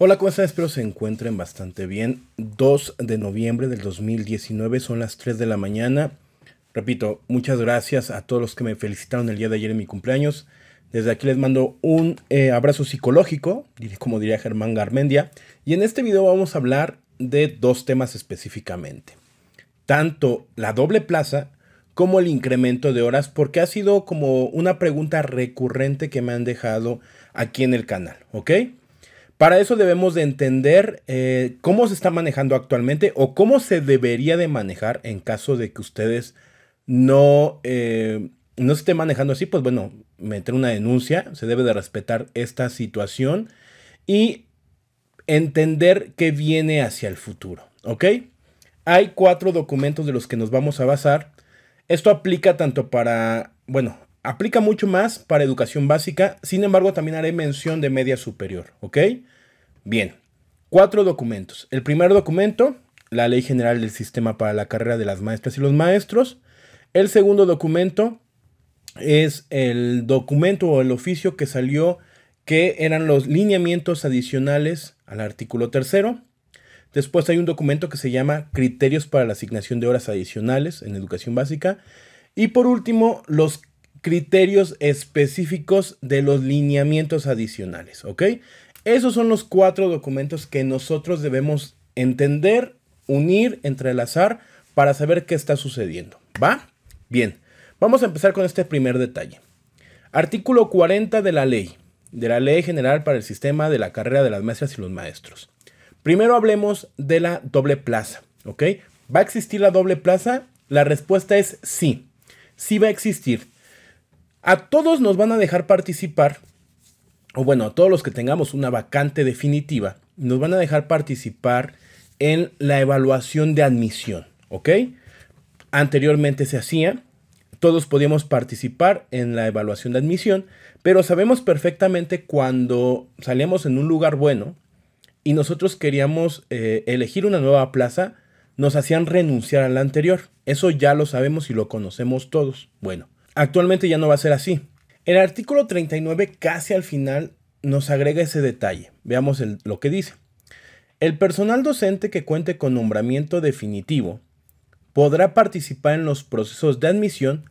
Hola, ¿cómo están? Espero se encuentren bastante bien. 2 de noviembre del 2019, son las 3 de la mañana. Repito, muchas gracias a todos los que me felicitaron el día de ayer en mi cumpleaños. Desde aquí les mando un eh, abrazo psicológico, como diría Germán Garmendia. Y en este video vamos a hablar de dos temas específicamente. Tanto la doble plaza como el incremento de horas, porque ha sido como una pregunta recurrente que me han dejado aquí en el canal, ¿ok? Para eso debemos de entender eh, cómo se está manejando actualmente o cómo se debería de manejar en caso de que ustedes no, eh, no se estén manejando así, pues bueno, meter una denuncia, se debe de respetar esta situación y entender qué viene hacia el futuro, ¿ok? Hay cuatro documentos de los que nos vamos a basar. Esto aplica tanto para, bueno, aplica mucho más para educación básica, sin embargo también haré mención de media superior, ¿ok? Bien, cuatro documentos. El primer documento, la Ley General del Sistema para la Carrera de las Maestras y los Maestros. El segundo documento es el documento o el oficio que salió que eran los lineamientos adicionales al artículo tercero. Después hay un documento que se llama Criterios para la asignación de horas adicionales en educación básica. Y por último, los criterios específicos de los lineamientos adicionales, ¿ok? Esos son los cuatro documentos que nosotros debemos entender, unir, entrelazar para saber qué está sucediendo, ¿va? Bien, vamos a empezar con este primer detalle. Artículo 40 de la ley, de la Ley General para el Sistema de la Carrera de las Maestras y los Maestros. Primero hablemos de la doble plaza, ¿ok? ¿Va a existir la doble plaza? La respuesta es sí. Sí va a existir. A todos nos van a dejar participar, o bueno, a todos los que tengamos una vacante definitiva, nos van a dejar participar en la evaluación de admisión, ¿ok? Anteriormente se hacía, todos podíamos participar en la evaluación de admisión, pero sabemos perfectamente cuando salíamos en un lugar bueno y nosotros queríamos eh, elegir una nueva plaza, nos hacían renunciar a la anterior. Eso ya lo sabemos y lo conocemos todos. Bueno, Actualmente ya no va a ser así. El artículo 39 casi al final nos agrega ese detalle. Veamos lo que dice. El personal docente que cuente con nombramiento definitivo podrá participar en los procesos de admisión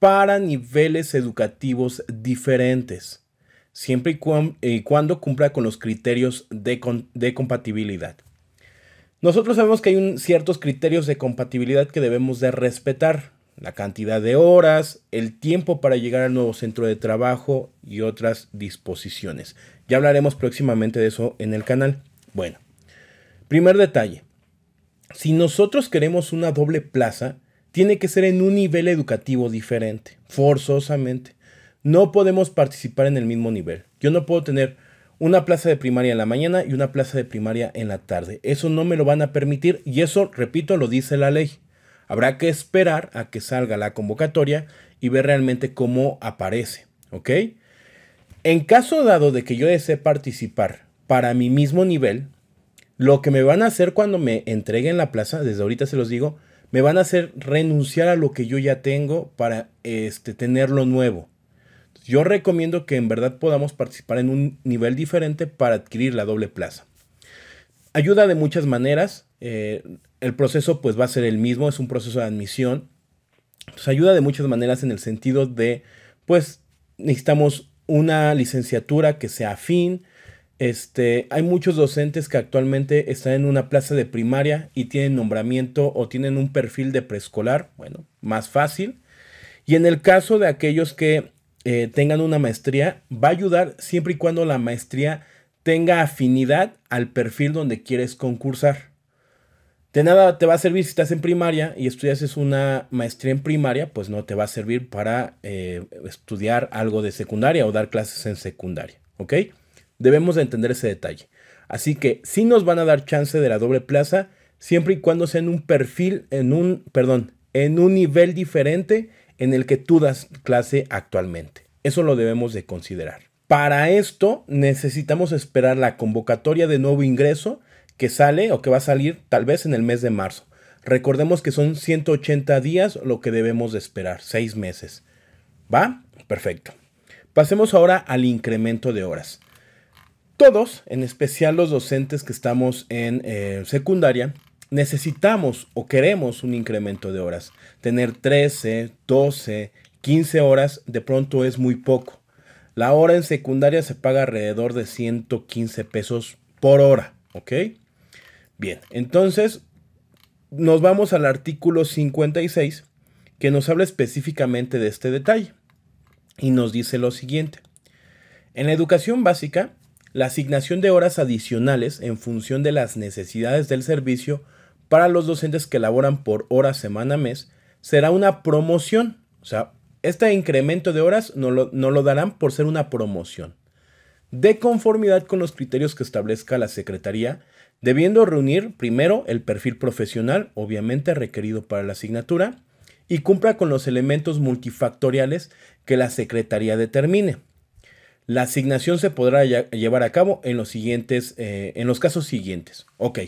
para niveles educativos diferentes, siempre y, eh, cuando cumpla con los criterios de, compatibilidad. Nosotros sabemos que hay ciertos criterios de compatibilidad que debemos de respetar la cantidad de horas, el tiempo para llegar al nuevo centro de trabajo y otras disposiciones. Ya hablaremos próximamente de eso en el canal. Bueno, primer detalle. Si nosotros queremos una doble plaza, tiene que ser en un nivel educativo diferente, forzosamente. No podemos participar en el mismo nivel. Yo no puedo tener una plaza de primaria en la mañana y una plaza de primaria en la tarde. Eso no me lo van a permitir y eso, repito, lo dice la ley. Habrá que esperar a que salga la convocatoria y ver realmente cómo aparece, ¿ok? En caso dado de que yo desee participar para mi mismo nivel, lo que me van a hacer cuando me entreguen la plaza, desde ahorita se los digo, me van a hacer renunciar a lo que yo ya tengo para este, tener lo nuevo. Yo recomiendo que en verdad podamos participar en un nivel diferente para adquirir la doble plaza. Ayuda de muchas maneras. Eh, el proceso pues va a ser el mismo, es un proceso de admisión. Nos pues, ayuda de muchas maneras en el sentido de, pues necesitamos una licenciatura que sea afín. Este, hay muchos docentes que actualmente están en una plaza de primaria y tienen nombramiento o tienen un perfil de preescolar, bueno, más fácil. Y en el caso de aquellos que eh, tengan una maestría, va a ayudar siempre y cuando la maestría tenga afinidad al perfil donde quieres concursar. De nada te va a servir si estás en primaria y estudias una maestría en primaria, pues no te va a servir para eh, estudiar algo de secundaria o dar clases en secundaria, ¿ok? Debemos de entender ese detalle. Así que sí nos van a dar chance de la doble plaza siempre y cuando sea en un perfil, en un, perdón, en un nivel diferente en el que tú das clase actualmente. Eso lo debemos de considerar. Para esto necesitamos esperar la convocatoria de nuevo ingreso que sale o que va a salir tal vez en el mes de marzo. Recordemos que son 180 días lo que debemos esperar, 6 meses. ¿Va? Perfecto. Pasemos ahora al incremento de horas. Todos, en especial los docentes que estamos en eh, secundaria, necesitamos o queremos un incremento de horas. Tener 13, 12, 15 horas de pronto es muy poco. La hora en secundaria se paga alrededor de 115 pesos por hora, ¿ok? Bien, entonces nos vamos al artículo 56 que nos habla específicamente de este detalle y nos dice lo siguiente. En la educación básica, la asignación de horas adicionales en función de las necesidades del servicio para los docentes que laboran por hora, semana, mes, será una promoción. O sea, este incremento de horas no lo, no lo darán por ser una promoción. De conformidad con los criterios que establezca la Secretaría debiendo reunir primero el perfil profesional, obviamente requerido para la asignatura, y cumpla con los elementos multifactoriales que la Secretaría determine. La asignación se podrá llevar a cabo en los, siguientes, eh, en los casos siguientes. Ok,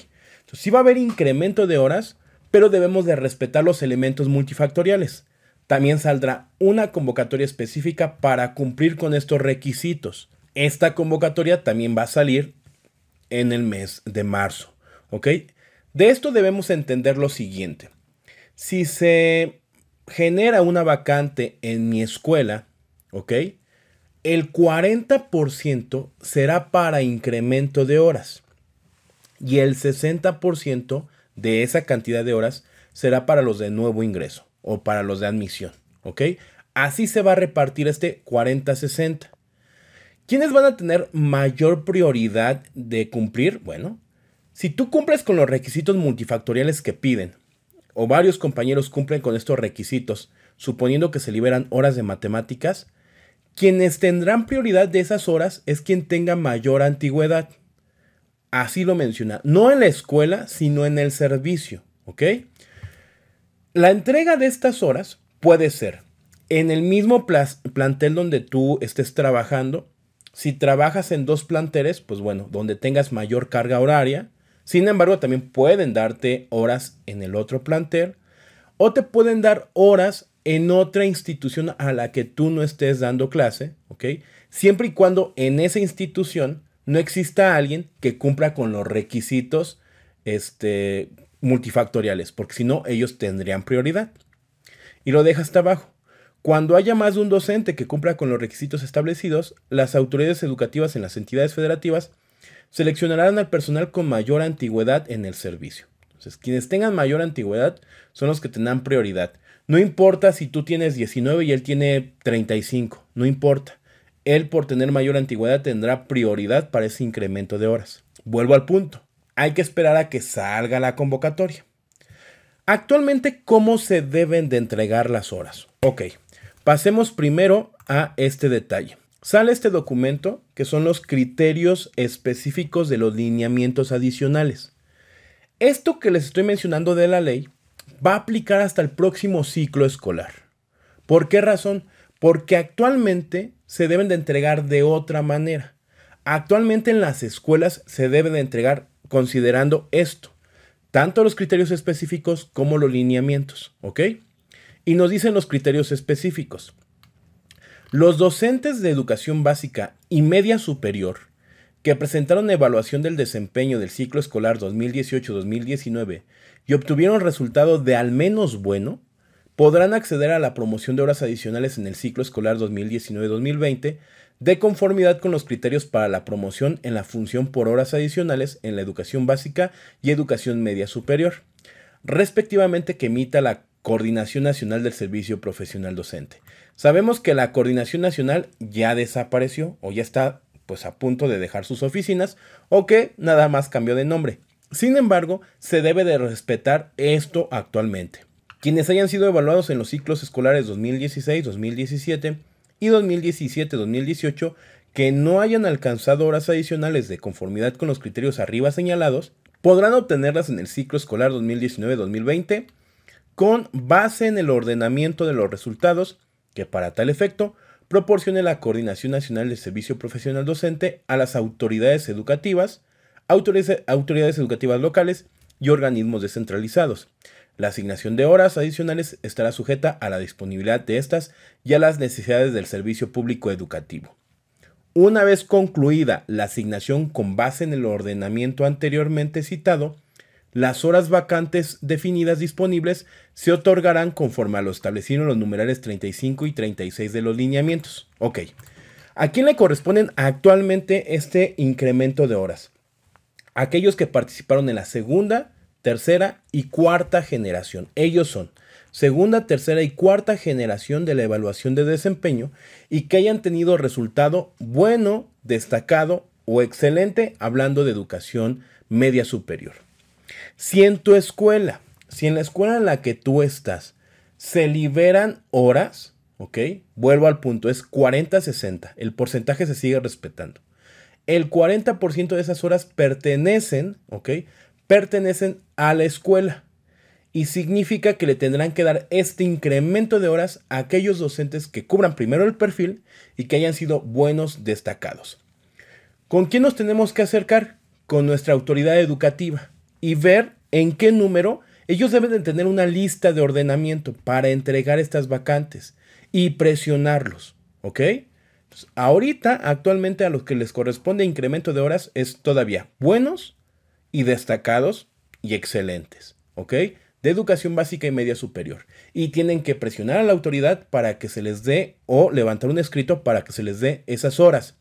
Si va a haber incremento de horas, pero debemos de respetar los elementos multifactoriales. También saldrá una convocatoria específica para cumplir con estos requisitos. Esta convocatoria también va a salir en el mes de marzo. ¿Ok? De esto debemos entender lo siguiente. Si se genera una vacante en mi escuela, ¿ok? El 40% será para incremento de horas y el 60% de esa cantidad de horas será para los de nuevo ingreso o para los de admisión, ¿ok? Así se va a repartir este 40-60. ¿Quiénes van a tener mayor prioridad de cumplir? Bueno, si tú cumples con los requisitos multifactoriales que piden, o varios compañeros cumplen con estos requisitos, suponiendo que se liberan horas de matemáticas, quienes tendrán prioridad de esas horas es quien tenga mayor antigüedad. Así lo menciona, no en la escuela, sino en el servicio, ¿ok? La entrega de estas horas puede ser en el mismo plantel donde tú estés trabajando, si trabajas en dos planteles, pues bueno, donde tengas mayor carga horaria. Sin embargo, también pueden darte horas en el otro plantel o te pueden dar horas en otra institución a la que tú no estés dando clase, ¿ok? Siempre y cuando en esa institución no exista alguien que cumpla con los requisitos este, multifactoriales, porque si no, ellos tendrían prioridad. Y lo dejas hasta abajo. Cuando haya más de un docente que cumpla con los requisitos establecidos, las autoridades educativas en las entidades federativas seleccionarán al personal con mayor antigüedad en el servicio. Entonces, quienes tengan mayor antigüedad son los que tendrán prioridad. No importa si tú tienes 19 y él tiene 35, no importa. Él por tener mayor antigüedad tendrá prioridad para ese incremento de horas. Vuelvo al punto. Hay que esperar a que salga la convocatoria. Actualmente, ¿cómo se deben de entregar las horas? Ok, Pasemos primero a este detalle. Sale este documento que son los criterios específicos de los lineamientos adicionales. Esto que les estoy mencionando de la ley va a aplicar hasta el próximo ciclo escolar. ¿Por qué razón? Porque actualmente se deben de entregar de otra manera. Actualmente en las escuelas se deben de entregar considerando esto, tanto los criterios específicos como los lineamientos, ¿ok? y nos dicen los criterios específicos. Los docentes de educación básica y media superior que presentaron evaluación del desempeño del ciclo escolar 2018-2019 y obtuvieron resultado de al menos bueno, podrán acceder a la promoción de horas adicionales en el ciclo escolar 2019-2020 de conformidad con los criterios para la promoción en la función por horas adicionales en la educación básica y educación media superior, respectivamente que emita la Coordinación Nacional del Servicio Profesional Docente. Sabemos que la Coordinación Nacional ya desapareció o ya está pues a punto de dejar sus oficinas o que nada más cambió de nombre. Sin embargo, se debe de respetar esto actualmente. Quienes hayan sido evaluados en los ciclos escolares 2016, 2017 y 2017-2018 que no hayan alcanzado horas adicionales de conformidad con los criterios arriba señalados, podrán obtenerlas en el ciclo escolar 2019-2020 con base en el ordenamiento de los resultados que para tal efecto proporcione la Coordinación Nacional del Servicio Profesional Docente a las autoridades educativas, autoridades educativas locales y organismos descentralizados. La asignación de horas adicionales estará sujeta a la disponibilidad de estas y a las necesidades del servicio público educativo. Una vez concluida la asignación con base en el ordenamiento anteriormente citado, las horas vacantes definidas disponibles se otorgarán conforme a lo establecido en los numerales 35 y 36 de los lineamientos. Ok. ¿A quién le corresponden actualmente este incremento de horas? Aquellos que participaron en la segunda, tercera y cuarta generación. Ellos son segunda, tercera y cuarta generación de la evaluación de desempeño y que hayan tenido resultado bueno, destacado o excelente hablando de educación media superior. Si en tu escuela, si en la escuela en la que tú estás, se liberan horas, ¿ok? Vuelvo al punto, es 40-60, el porcentaje se sigue respetando. El 40% de esas horas pertenecen, ¿ok? Pertenecen a la escuela. Y significa que le tendrán que dar este incremento de horas a aquellos docentes que cubran primero el perfil y que hayan sido buenos destacados. ¿Con quién nos tenemos que acercar? Con nuestra autoridad educativa y ver en qué número ellos deben de tener una lista de ordenamiento para entregar estas vacantes y presionarlos, ¿ok? ahorita, actualmente a los que les corresponde incremento de horas es todavía buenos y destacados y excelentes, ¿ok? De educación básica y media superior. Y tienen que presionar a la autoridad para que se les dé o levantar un escrito para que se les dé esas horas.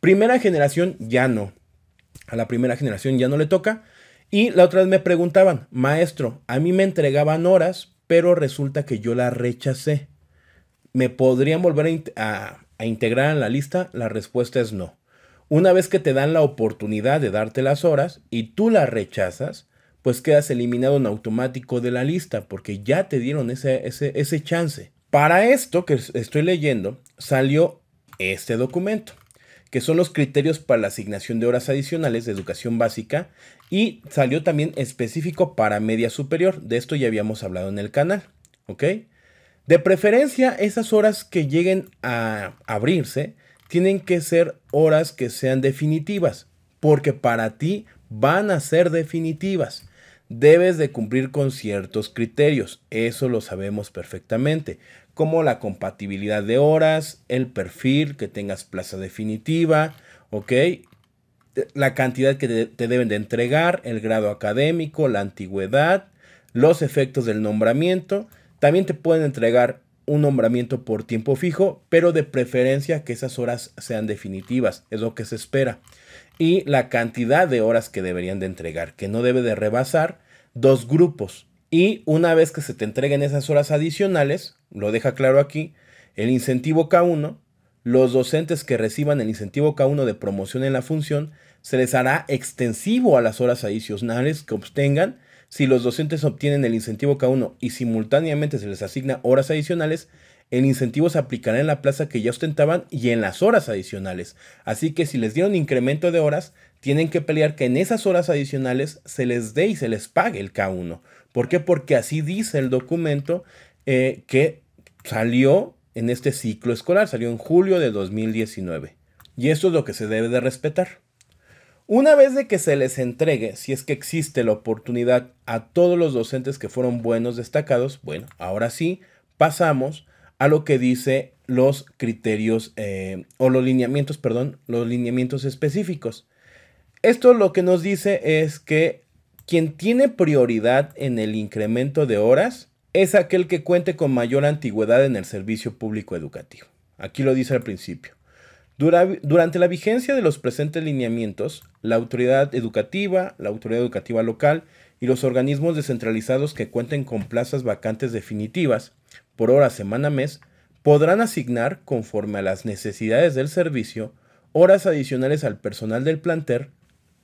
Primera generación ya no. A la primera generación ya no le toca y la otra vez me preguntaban, maestro, a mí me entregaban horas, pero resulta que yo la rechacé. ¿Me podrían volver a, integrar en la lista? La respuesta es no. Una vez que te dan la oportunidad de darte las horas y tú las rechazas, pues quedas eliminado en automático de la lista porque ya te dieron ese, ese chance. Para esto que estoy leyendo salió este documento que son los criterios para la asignación de horas adicionales de educación básica y salió también específico para media superior. De esto ya habíamos hablado en el canal, ¿ok? De preferencia, esas horas que lleguen a abrirse tienen que ser horas que sean definitivas, porque para ti van a ser definitivas. Debes de cumplir con ciertos criterios, eso lo sabemos perfectamente, como la compatibilidad de horas, el perfil, que tengas plaza definitiva, ¿ok? La cantidad que te deben de entregar, el grado académico, la antigüedad, los efectos del nombramiento. También te pueden entregar un nombramiento por tiempo fijo, pero de preferencia que esas horas sean definitivas, es lo que se espera. Y la cantidad de horas que deberían de entregar, que no debe de rebasar dos grupos, y una vez que se te entreguen esas horas adicionales, lo deja claro aquí, el incentivo K1, los docentes que reciban el incentivo K1 de promoción en la función, se les hará extensivo a las horas adicionales que obtengan. Si los docentes obtienen el incentivo K1 y simultáneamente se les asigna horas adicionales, el incentivo se aplicará en la plaza que ya ostentaban y en las horas adicionales. Así que si les dieron incremento de horas, tienen que pelear que en esas horas adicionales se les dé y se les pague el K1. ¿Por qué? Porque así dice el documento eh, que salió en este ciclo escolar, salió en julio de 2019. Y esto es lo que se debe de respetar. Una vez de que se les entregue, si es que existe la oportunidad a todos los docentes que fueron buenos destacados, bueno, ahora sí pasamos a lo que dice los criterios eh, o los lineamientos, perdón, los lineamientos específicos. Esto lo que nos dice es que quien tiene prioridad en el incremento de horas es aquel que cuente con mayor antigüedad en el servicio público educativo. Aquí lo dice al principio. durante la vigencia de los presentes lineamientos, la autoridad educativa, la autoridad educativa local y los organismos descentralizados que cuenten con plazas vacantes definitivas por hora, semana, mes, podrán asignar, conforme a las necesidades del servicio, horas adicionales al personal del plantel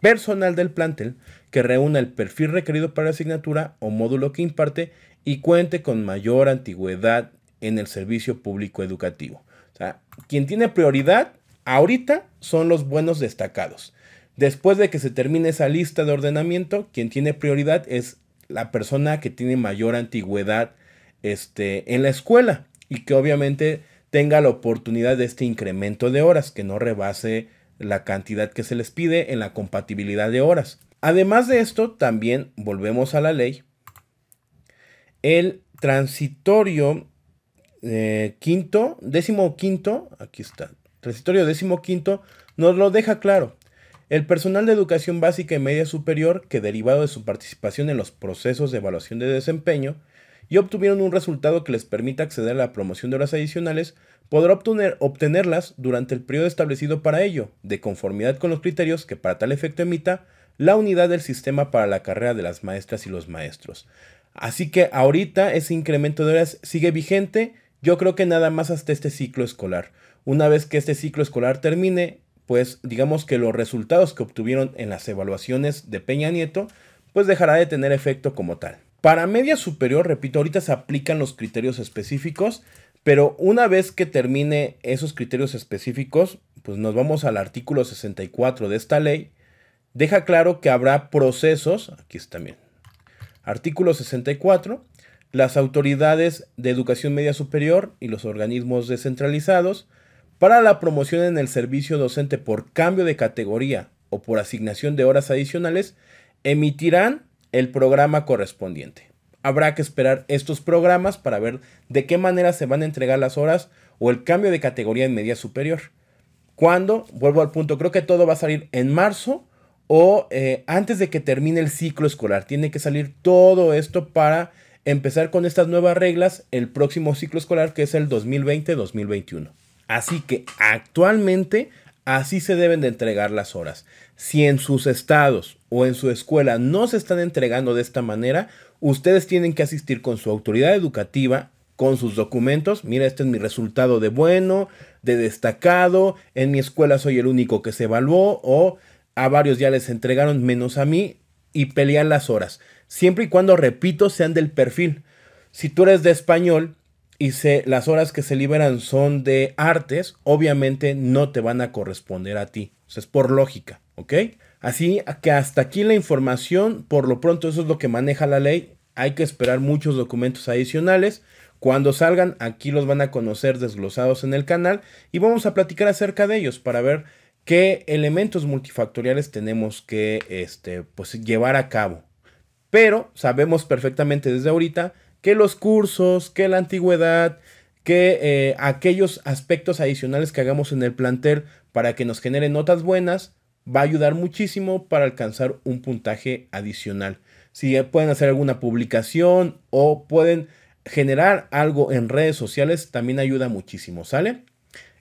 personal del plantel que reúna el perfil requerido para la asignatura o módulo que imparte y cuente con mayor antigüedad en el servicio público educativo. O sea, quien tiene prioridad ahorita son los buenos destacados. Después de que se termine esa lista de ordenamiento, quien tiene prioridad es la persona que tiene mayor antigüedad este, en la escuela y que obviamente tenga la oportunidad de este incremento de horas, que no rebase la cantidad que se les pide en la compatibilidad de horas. Además de esto, también volvemos a la ley. El transitorio eh, quinto, décimo quinto, aquí está, transitorio décimo quinto, nos lo deja claro. El personal de educación básica y media superior que derivado de su participación en los procesos de evaluación de desempeño y obtuvieron un resultado que les permita acceder a la promoción de horas adicionales podrá obtener, obtenerlas durante el periodo establecido para ello, de conformidad con los criterios que para tal efecto emita la unidad del sistema para la carrera de las maestras y los maestros. Así que ahorita ese incremento de horas sigue vigente, yo creo que nada más hasta este ciclo escolar. Una vez que este ciclo escolar termine, pues digamos que los resultados que obtuvieron en las evaluaciones de Peña Nieto, pues dejará de tener efecto como tal. Para media superior, repito, ahorita se aplican los criterios específicos pero una vez que termine esos criterios específicos, pues nos vamos al artículo 64 de esta ley. Deja claro que habrá procesos, aquí está bien, artículo 64, las autoridades de educación media superior y los organismos descentralizados para la promoción en el servicio docente por cambio de categoría o por asignación de horas adicionales, emitirán el programa correspondiente. Habrá que esperar estos programas para ver de qué manera se van a entregar las horas o el cambio de categoría en media superior. ¿Cuándo? Vuelvo al punto, creo que todo va a salir en marzo o eh, antes de que termine el ciclo escolar. Tiene que salir todo esto para empezar con estas nuevas reglas el próximo ciclo escolar que es el 2020-2021. Así que actualmente Así se deben de entregar las horas. Si en sus estados o en su escuela no se están entregando de esta manera, ustedes tienen que asistir con su autoridad educativa, con sus documentos. Mira, este es mi resultado de bueno, de destacado. En mi escuela soy el único que se evaluó o a varios ya les entregaron menos a mí y pelean las horas. Siempre y cuando, repito, sean del perfil. Si tú eres de español y se, las horas que se liberan son de artes, obviamente no te van a corresponder a ti. es por lógica, ¿ok? Así que hasta aquí la información, por lo pronto eso es lo que maneja la ley. Hay que esperar muchos documentos adicionales. Cuando salgan, aquí los van a conocer desglosados en el canal y vamos a platicar acerca de ellos para ver qué elementos multifactoriales tenemos que este, pues, llevar a cabo. Pero sabemos perfectamente desde ahorita que los cursos, que la antigüedad, que eh, aquellos aspectos adicionales que hagamos en el plantel para que nos generen notas buenas, va a ayudar muchísimo para alcanzar un puntaje adicional. Si pueden hacer alguna publicación o pueden generar algo en redes sociales, también ayuda muchísimo, ¿sale?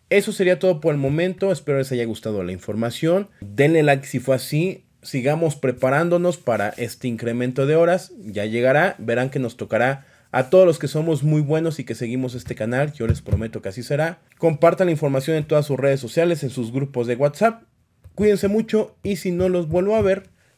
Eso sería todo por el momento, espero les haya gustado la información. Denle like si fue así, sigamos preparándonos para este incremento de horas. Ya llegará, verán que nos tocará a todos los que somos muy buenos y que seguimos este canal, yo les prometo que así será. Compartan la información en todas sus redes sociales, en sus grupos de WhatsApp. Cuídense mucho y si no los vuelvo a ver,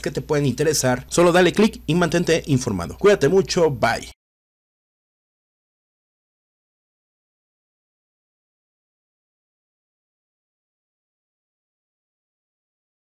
que te pueden interesar, solo dale clic y mantente informado. Cuídate mucho, bye.